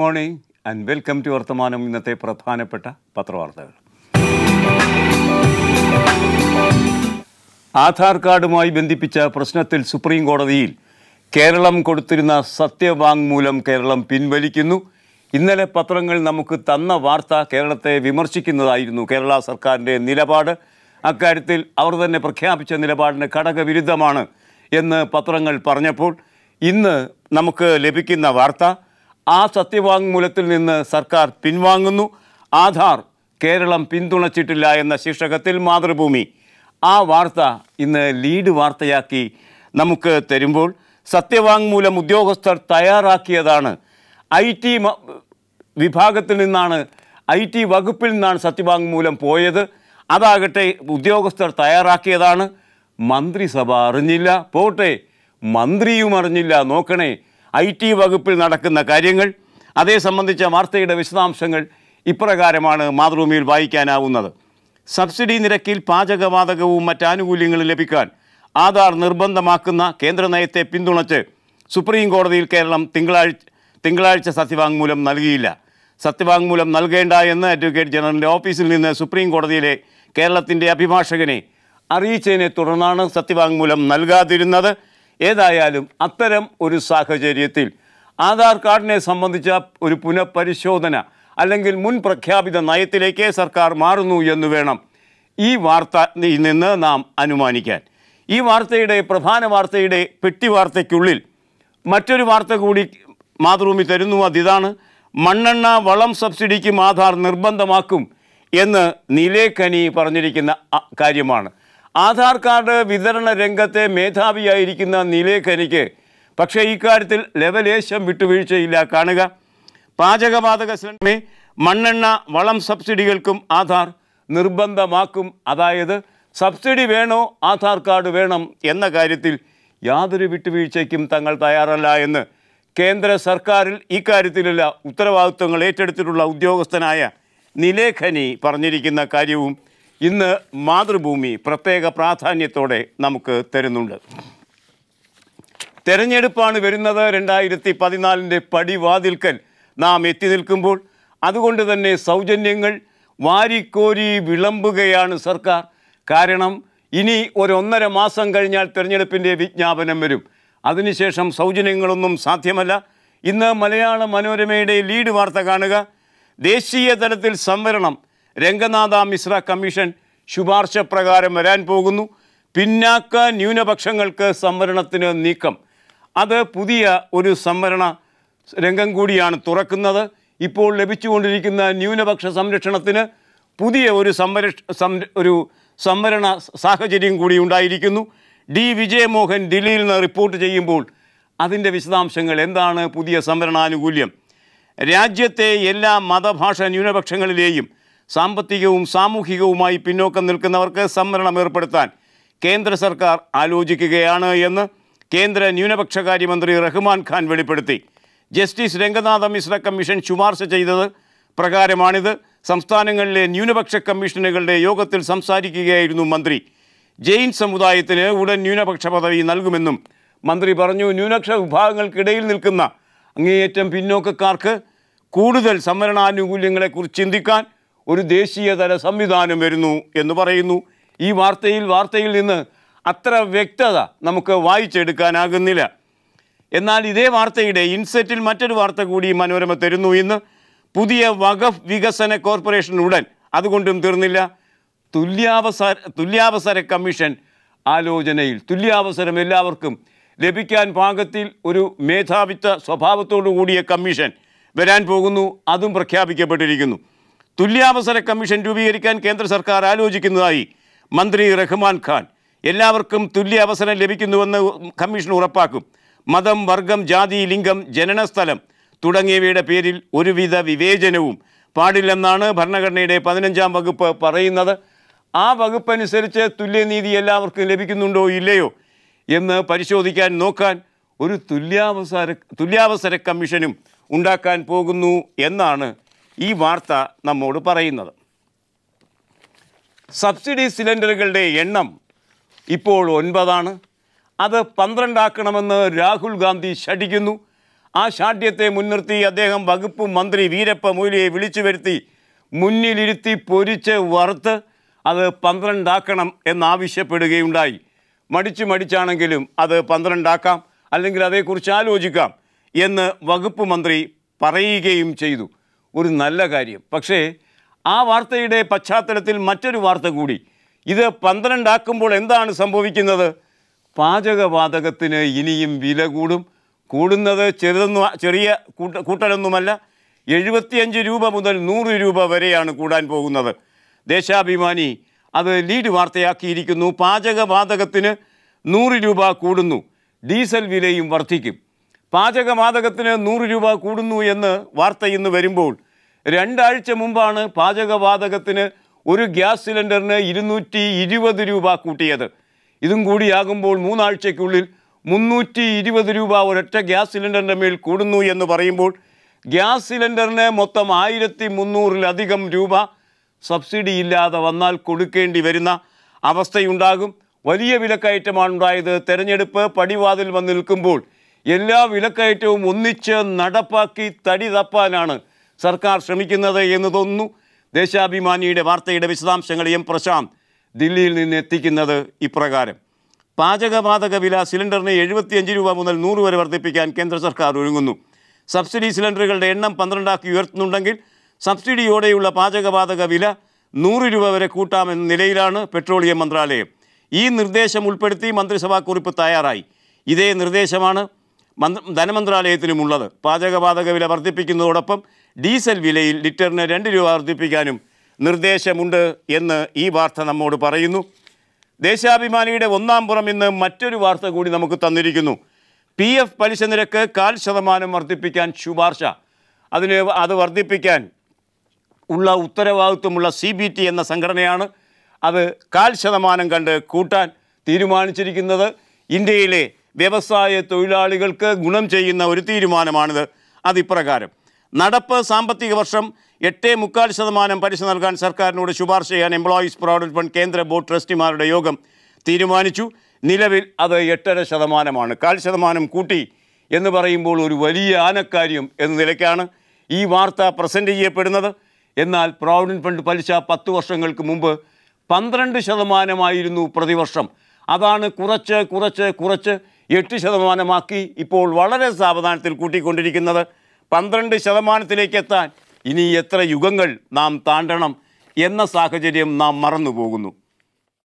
morning and welcome to വർത്തമാനം ഇന്നത്തെ പ്രധാനപ്പെട്ട പത്രവാർത്തകൾ ആധാർ കാർഡുമായി ബന്ധിപ്പിച്ച പ്രശ്നത്തിൽ സുപ്രീം കോടതിയിൽ കേരളം കൊടുത്തിരുന്ന സത്യവാങ്മൂലം കേരളം പിൻവലിക്കുന്നു ഇന്നലെ പത്രങ്ങൾ നമുക്ക് തന്ന വാർത്ത കേരളത്തെ വിമർശിക്കുന്നതായിരുന്നു കേരള സർക്കാരിൻ്റെ നിലപാട് അക്കാര്യത്തിൽ അവർ തന്നെ പ്രഖ്യാപിച്ച നിലപാടിന് ഘടകവിരുദ്ധമാണ് എന്ന് പത്രങ്ങൾ പറഞ്ഞപ്പോൾ ഇന്ന് നമുക്ക് ലഭിക്കുന്ന വാർത്ത ആ സത്യവാങ്മൂലത്തിൽ നിന്ന് സർക്കാർ പിൻവാങ്ങുന്നു ആധാർ കേരളം പിന്തുണച്ചിട്ടില്ല എന്ന ശീർഷകത്തിൽ മാതൃഭൂമി ആ വാർത്ത ഇന്ന് ലീഡ് വാർത്തയാക്കി നമുക്ക് തരുമ്പോൾ സത്യവാങ്മൂലം ഉദ്യോഗസ്ഥർ തയ്യാറാക്കിയതാണ് ഐ ടി വിഭാഗത്തിൽ നിന്നാണ് ഐ ടി വകുപ്പിൽ നിന്നാണ് സത്യവാങ്മൂലം പോയത് അതാകട്ടെ ഉദ്യോഗസ്ഥർ തയ്യാറാക്കിയതാണ് മന്ത്രിസഭ അറിഞ്ഞില്ല പോട്ടെ മന്ത്രിയും അറിഞ്ഞില്ല നോക്കണേ ഐ ടി വകുപ്പിൽ നടക്കുന്ന കാര്യങ്ങൾ അതേ സംബന്ധിച്ച വാർത്തയുടെ വിശദാംശങ്ങൾ ഇപ്രകാരമാണ് മാതൃഭൂമിയിൽ വായിക്കാനാവുന്നത് സബ്സിഡി നിരക്കിൽ പാചകവാതകവും മറ്റാനുകൂല്യങ്ങളും ലഭിക്കാൻ ആധാർ നിർബന്ധമാക്കുന്ന കേന്ദ്ര നയത്തെ പിന്തുണച്ച് സുപ്രീം കോടതിയിൽ കേരളം തിങ്കളാഴ്ച തിങ്കളാഴ്ച സത്യവാങ്മൂലം നൽകിയില്ല സത്യവാങ്മൂലം നൽകേണ്ട എന്ന് അഡ്വക്കേറ്റ് ജനറലിൻ്റെ ഓഫീസിൽ നിന്ന് സുപ്രീം കോടതിയിലെ കേരളത്തിൻ്റെ അഭിഭാഷകനെ അറിയിച്ചതിനെ തുടർന്നാണ് സത്യവാങ്മൂലം നൽകാതിരുന്നത് ഏതായാലും അത്തരം ഒരു സാഹചര്യത്തിൽ ആധാർ കാർഡിനെ സംബന്ധിച്ച ഒരു പുനഃപരിശോധന അല്ലെങ്കിൽ മുൻ പ്രഖ്യാപിത നയത്തിലേക്ക് സർക്കാർ മാറുന്നു എന്ന് വേണം ഈ വാർത്ത നിന്ന് നാം അനുമാനിക്കാൻ ഈ വാർത്തയുടെ പ്രധാന വാർത്തയുടെ പെട്ടി വാർത്തയ്ക്കുള്ളിൽ മറ്റൊരു വാർത്ത കൂടി മാതൃഭൂമി തരുന്നു അതിതാണ് മണ്ണെണ്ണ വളം സബ്സിഡിക്കും ആധാർ നിർബന്ധമാക്കും എന്ന് നിലേഖനി പറഞ്ഞിരിക്കുന്ന കാര്യമാണ് ആധാർ കാർഡ് വിതരണ രംഗത്തെ മേധാവിയായിരിക്കുന്ന നിലേഖനിക്ക് പക്ഷേ ഇക്കാര്യത്തിൽ ലവലേശം വിട്ടുവീഴ്ചയില്ല കാണുക പാചകവാതക സിലിണ്ടറിന് മണ്ണെണ്ണ വളം സബ്സിഡികൾക്കും ആധാർ നിർബന്ധമാക്കും അതായത് സബ്സിഡി വേണോ ആധാർ കാർഡ് വേണം എന്ന കാര്യത്തിൽ യാതൊരു വിട്ടുവീഴ്ചയ്ക്കും തങ്ങൾ തയ്യാറല്ല എന്ന് കേന്ദ്ര സർക്കാരിൽ ഇക്കാര്യത്തിലുള്ള ഉത്തരവാദിത്വങ്ങൾ ഏറ്റെടുത്തിട്ടുള്ള ഉദ്യോഗസ്ഥനായ നിലേഖനി പറഞ്ഞിരിക്കുന്ന കാര്യവും ഇന്ന് മാതൃഭൂമി പ്രത്യേക പ്രാധാന്യത്തോടെ നമുക്ക് തരുന്നുണ്ട് തെരഞ്ഞെടുപ്പാണ് വരുന്നത് രണ്ടായിരത്തി പതിനാലിൻ്റെ പടിവാതിൽക്കൽ നാം എത്തി നിൽക്കുമ്പോൾ അതുകൊണ്ട് തന്നെ സൗജന്യങ്ങൾ വാരിക്കോരി വിളമ്പുകയാണ് സർക്കാർ കാരണം ഇനി ഒരൊന്നര മാസം കഴിഞ്ഞാൽ തെരഞ്ഞെടുപ്പിൻ്റെ വിജ്ഞാപനം വരും അതിനുശേഷം സൗജന്യങ്ങളൊന്നും സാധ്യമല്ല ഇന്ന് മലയാള മനോരമയുടെ ലീഡ് വാർത്ത കാണുക ദേശീയ തലത്തിൽ സംവരണം രംഗനാഥ മിശ്ര കമ്മീഷൻ ശുപാർശ പ്രകാരം വരാൻ പോകുന്നു പിന്നാക്ക ന്യൂനപക്ഷങ്ങൾക്ക് സംവരണത്തിന് നീക്കം അത് പുതിയ ഒരു സംവരണ രംഗം കൂടിയാണ് തുറക്കുന്നത് ഇപ്പോൾ ലഭിച്ചുകൊണ്ടിരിക്കുന്ന ന്യൂനപക്ഷ സംരക്ഷണത്തിന് പുതിയ ഒരു സംവരക്ഷ ഒരു സംവരണ സാഹചര്യം കൂടി ഉണ്ടായിരിക്കുന്നു ഡി വിജയമോഹൻ ദില്ലിയിൽ നിന്ന് റിപ്പോർട്ട് ചെയ്യുമ്പോൾ അതിൻ്റെ വിശദാംശങ്ങൾ എന്താണ് പുതിയ സംവരണാനുകൂല്യം രാജ്യത്തെ എല്ലാ മതഭാഷ ന്യൂനപക്ഷങ്ങളിലെയും സാമ്പത്തികവും സാമൂഹികവുമായി പിന്നോക്കം നിൽക്കുന്നവർക്ക് സംവരണം ഏർപ്പെടുത്താൻ കേന്ദ്ര സർക്കാർ ആലോചിക്കുകയാണ് എന്ന് കേന്ദ്ര ന്യൂനപക്ഷകാര്യമന്ത്രി റഹ്മാൻ ഖാൻ വെളിപ്പെടുത്തി ജസ്റ്റിസ് രംഗനാഥ മിശ്ര കമ്മീഷൻ ശുപാർശ ചെയ്തത് പ്രകാരമാണിത് സംസ്ഥാനങ്ങളിലെ ന്യൂനപക്ഷ കമ്മീഷനുകളുടെ യോഗത്തിൽ സംസാരിക്കുകയായിരുന്നു മന്ത്രി ജെയിൻ സമുദായത്തിന് ഉടൻ ന്യൂനപക്ഷ പദവി നൽകുമെന്നും മന്ത്രി പറഞ്ഞു ന്യൂനപക്ഷ വിഭാഗങ്ങൾക്കിടയിൽ നിൽക്കുന്ന അങ്ങേയറ്റം പിന്നോക്കക്കാർക്ക് കൂടുതൽ സംവരണാനുകൂല്യങ്ങളെക്കുറിച്ച് ചിന്തിക്കാൻ ഒരു ദേശീയതല സംവിധാനം വരുന്നു എന്ന് പറയുന്നു ഈ വാർത്തയിൽ വാർത്തയിൽ നിന്ന് അത്ര വ്യക്തത നമുക്ക് വായിച്ചെടുക്കാനാകുന്നില്ല എന്നാൽ ഇതേ വാർത്തയുടെ ഇൻസെറ്റിൽ മറ്റൊരു വാർത്ത കൂടി മനോരമ തരുന്നു ഇന്ന് പുതിയ വഖഫ് വികസന കോർപ്പറേഷൻ ഉടൻ അതുകൊണ്ടും തീർന്നില്ല തുല്യാവസര തുല്യാവസര കമ്മീഷൻ ആലോചനയിൽ തുല്യാവസരം എല്ലാവർക്കും ലഭിക്കാൻ പാകത്തിൽ ഒരു മേധാവിത്വ സ്വഭാവത്തോടു കൂടിയ കമ്മീഷൻ വരാൻ പോകുന്നു അതും പ്രഖ്യാപിക്കപ്പെട്ടിരിക്കുന്നു തുല്യാവസര കമ്മീഷൻ രൂപീകരിക്കാൻ കേന്ദ്ര സർക്കാർ ആലോചിക്കുന്നതായി മന്ത്രി റഹ്മാൻ ഖാൻ എല്ലാവർക്കും തുല്യ അവസരം ലഭിക്കുന്നുവെന്ന് കമ്മീഷൻ ഉറപ്പാക്കും മതം വർഗം ജാതി ലിംഗം ജനനസ്ഥലം തുടങ്ങിയവയുടെ പേരിൽ ഒരുവിധ വിവേചനവും പാടില്ലെന്നാണ് ഭരണഘടനയുടെ പതിനഞ്ചാം വകുപ്പ് പറയുന്നത് ആ വകുപ്പനുസരിച്ച് തുല്യനീതി എല്ലാവർക്കും ലഭിക്കുന്നുണ്ടോ ഇല്ലയോ എന്ന് പരിശോധിക്കാൻ നോക്കാൻ ഒരു തുല്യാവസര തുല്യാവസര കമ്മീഷനും ഉണ്ടാക്കാൻ പോകുന്നു എന്നാണ് ഈ വാർത്ത നമ്മോട് പറയുന്നത് സബ്സിഡി സിലിണ്ടറുകളുടെ എണ്ണം ഇപ്പോൾ ഒൻപതാണ് അത് പന്ത്രണ്ടാക്കണമെന്ന് രാഹുൽ ഗാന്ധി ഷഠിക്കുന്നു ആ ഷാഠ്യത്തെ മുൻനിർത്തി അദ്ദേഹം വകുപ്പ് മന്ത്രി വീരപ്പ മൊയ്ലിയെ വിളിച്ചു വരുത്തി മുന്നിലിരുത്തി പൊരിച്ച് വറുത്ത് അത് പന്ത്രണ്ടാക്കണം എന്നാവശ്യപ്പെടുകയുണ്ടായി മടിച്ചു മടിച്ചാണെങ്കിലും അത് പന്ത്രണ്ടാക്കാം അല്ലെങ്കിൽ അതേക്കുറിച്ച് ആലോചിക്കാം എന്ന് വകുപ്പ് മന്ത്രി പറയുകയും ചെയ്തു ഒരു നല്ല കാര്യം പക്ഷേ ആ വാർത്തയുടെ പശ്ചാത്തലത്തിൽ മറ്റൊരു വാർത്ത കൂടി ഇത് പന്ത്രണ്ടാക്കുമ്പോൾ എന്താണ് സംഭവിക്കുന്നത് പാചകവാതകത്തിന് ഇനിയും വില കൂടും കൂടുന്നത് ചെറുതൊന്നും ചെറിയ കൂട്ട കൂട്ടലൊന്നുമല്ല എഴുപത്തിയഞ്ച് രൂപ മുതൽ നൂറ് രൂപ വരെയാണ് കൂടാൻ പോകുന്നത് ദേശാഭിമാനി അത് ലീഡ് വാർത്തയാക്കിയിരിക്കുന്നു പാചകവാതകത്തിന് നൂറ് രൂപ കൂടുന്നു ഡീസൽ വിലയും വർദ്ധിക്കും പാചകവാതകത്തിന് നൂറ് രൂപ കൂടുന്നു എന്ന് വാർത്ത ഇന്ന് വരുമ്പോൾ രണ്ടാഴ്ച മുമ്പാണ് പാചകവാതകത്തിന് ഒരു ഗ്യാസ് സിലിണ്ടറിന് ഇരുന്നൂറ്റി ഇരുപത് രൂപ കൂട്ടിയത് ഇതും കൂടിയാകുമ്പോൾ മൂന്നാഴ്ചയ്ക്കുള്ളിൽ മുന്നൂറ്റി ഇരുപത് രൂപ ഒരൊറ്റ ഗ്യാസ് സിലിണ്ടറിൻ്റെ മേൽ കൂടുന്നു എന്ന് പറയുമ്പോൾ ഗ്യാസ് സിലിണ്ടറിന് മൊത്തം ആയിരത്തി മുന്നൂറിലധികം രൂപ സബ്സിഡി ഇല്ലാതെ വന്നാൽ കൊടുക്കേണ്ടി വരുന്ന അവസ്ഥയുണ്ടാകും വലിയ വിലക്കയറ്റമാണ് ഉണ്ടായത് തെരഞ്ഞെടുപ്പ് പടിവാതിൽ വന്ന് നിൽക്കുമ്പോൾ എല്ലാ വിലക്കയറ്റവും ഒന്നിച്ച് നടപ്പാക്കി തടി തപ്പാനാണ് സർക്കാർ ശ്രമിക്കുന്നത് എന്ന് തോന്നുന്നു ദേശാഭിമാനിയുടെ വാർത്തയുടെ വിശദാംശങ്ങൾ എം പ്രശാന്ത് ദില്ലിയിൽ നിന്ന് എത്തിക്കുന്നത് ഇപ്രകാരം പാചകവാതക വില സിലിണ്ടറിന് എഴുപത്തിയഞ്ച് രൂപ മുതൽ നൂറ് വരെ വർദ്ധിപ്പിക്കാൻ കേന്ദ്ര സർക്കാർ ഒരുങ്ങുന്നു സബ്സിഡി സിലിണ്ടറുകളുടെ എണ്ണം പന്ത്രണ്ടാക്കി ഉയർത്തുന്നുണ്ടെങ്കിൽ സബ്സിഡിയോടെയുള്ള പാചകവാതക വില നൂറ് രൂപ വരെ കൂട്ടാമെന്ന നിലയിലാണ് പെട്രോളിയം മന്ത്രാലയം ഈ നിർദ്ദേശം ഉൾപ്പെടുത്തി മന്ത്രിസഭാ കുറിപ്പ് തയ്യാറായി ഇതേ നിർദ്ദേശമാണ് ധനമന്ത്രാലയത്തിലുമുള്ളത് പാചകവാതക വില വർദ്ധിപ്പിക്കുന്നതോടൊപ്പം ഡീസൽ വിലയിൽ ലിറ്ററിന് രണ്ട് രൂപ വർദ്ധിപ്പിക്കാനും നിർദ്ദേശമുണ്ട് എന്ന് ഈ വാർത്ത നമ്മോട് പറയുന്നു ദേശാഭിമാനിയുടെ ഒന്നാം പുറം ഇന്ന് മറ്റൊരു വാർത്ത കൂടി നമുക്ക് തന്നിരിക്കുന്നു പി എഫ് പലിശ നിരക്ക് കാൽ ശതമാനം വർദ്ധിപ്പിക്കാൻ ശുപാർശ അതിന് അത് വർദ്ധിപ്പിക്കാൻ ഉള്ള ഉത്തരവാദിത്വമുള്ള സി ബി ടി എന്ന സംഘടനയാണ് അത് കാൽ ശതമാനം കണ്ട് കൂട്ടാൻ തീരുമാനിച്ചിരിക്കുന്നത് ഇന്ത്യയിലെ വ്യവസായ തൊഴിലാളികൾക്ക് ഗുണം ചെയ്യുന്ന ഒരു തീരുമാനമാണിത് അതിപ്രകാരം നടപ്പ് സാമ്പത്തിക വർഷം എട്ടേ മുക്കാൽ ശതമാനം പലിശ നൽകാൻ സർക്കാരിനോട് ശുപാർശ ചെയ്യാൻ എംപ്ലോയീസ് പ്രൊവിഡൻറ്റ് ഫണ്ട് കേന്ദ്ര ബോർഡ് ട്രസ്റ്റിമാരുടെ യോഗം തീരുമാനിച്ചു നിലവിൽ അത് എട്ടര ശതമാനമാണ് കാൽ ശതമാനം കൂട്ടി എന്ന് പറയുമ്പോൾ ഒരു വലിയ ആനക്കാര്യം എന്ന നിലയ്ക്കാണ് ഈ വാർത്ത പ്രസൻറ്റ് ചെയ്യപ്പെടുന്നത് എന്നാൽ പ്രൊവിഡൻറ്റ് ഫണ്ട് പലിശ പത്ത് വർഷങ്ങൾക്ക് മുമ്പ് പന്ത്രണ്ട് ശതമാനമായിരുന്നു പ്രതിവർഷം അതാണ് കുറച്ച് കുറച്ച് കുറച്ച് എട്ട് ശതമാനമാക്കി ഇപ്പോൾ വളരെ സാവധാനത്തിൽ കൂട്ടിക്കൊണ്ടിരിക്കുന്നത് പന്ത്രണ്ട് ശതമാനത്തിലേക്ക് എത്താൻ ഇനി എത്ര യുഗങ്ങൾ നാം താണ്ടണം എന്ന സാഹചര്യം നാം മറന്നുപോകുന്നു